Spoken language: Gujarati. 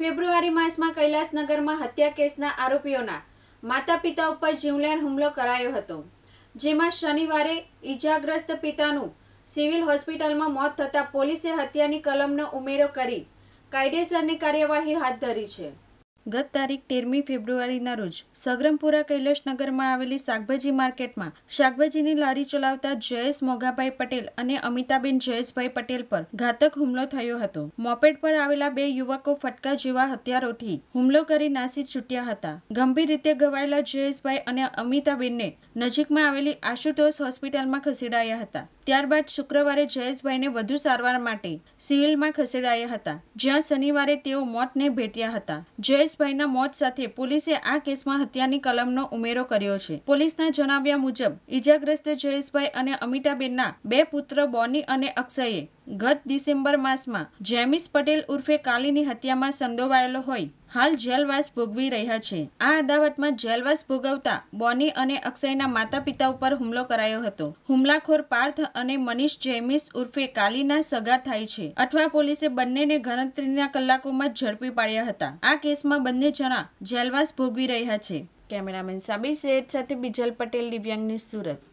ફેબ્રુઆરી માસમાં કૈલાસનગરમાં હત્યા કેસના આરોપીઓના માતા પિતા ઉપર જીવલેણ હુમલો કરાયો હતો જેમાં શનિવારે ઈજાગ્રસ્ત પિતાનું સિવિલ હોસ્પિટલમાં મોત થતાં પોલીસે હત્યાની કલમનો ઉમેરો કરી કાયદેસરની કાર્યવાહી હાથ ધરી છે ગત તારીખ તેરમી ફેબ્રુઆરીના રોજ સગરમપુરા કૈલાશનગરમાં આવેલી શાકભાજી માર્કેટમાં શાકભાજીની લારી ચલાવતા જયેશ મોઘાભાઈ પટેલ અને અમિતાબેન જયેશભાઈ પટેલ પર ઘાતક હુમલો થયો હતો મોપેડ પર આવેલા બે યુવકો ફટકા જેવા હથિયારોથી હુમલો કરી નાસી છૂટ્યા હતા ગંભીર રીતે ઘવાયેલા જયેશભાઈ અને અમિતાબેનને નજીકમાં આવેલી આશુતોષ હોસ્પિટલમાં ખસેડાયા હતા ત્યારબાદ શુક્રવારે જયેશભાઈને વધુ સારવાર માટે સિવિલમાં ખસેડાયા હતા જ્યાં શનિવારે તેઓ મોતને ભેટ્યા હતા જયેશ જયેશભાઈના મોત સાથે પોલીસે આ કેસમાં હત્યાની કલમનો ઉમેરો કર્યો છે પોલીસના જણાવ્યા મુજબ ઈજાગ્રસ્ત જયેશભાઈ અને અમિતાબેનના બે પુત્ર બોની અને અક્ષયે ગત ડિસેમ્બર માસમાં જેમિસ પટેલ ઉર્ફે કાલીની હત્યામાં સંડોવાયેલો હોય હાલ જેલવાસ ભોગવી રહ્યા છે આ અદાવતમાં જેલવાસ ભોગવતા બોની અને અક્ષયના માતા પિતા ઉપર હુમલો કરાયો હતો હુમલાખોર પાર્થ અને મનીષ જૈમિસ ઉર્ફે કાલીના સગા થાય છે અઠવા પોલીસે બંનેને ગણતરીના કલાકોમાં જ ઝડપી પાડ્યા હતા આ કેસમાં બંને જણા જેલવાસ ભોગવી રહ્યા છે કેમેરામેન સાબી શેઠ સાથે બિજલ પટેલ દિવ્યાંગની સુરત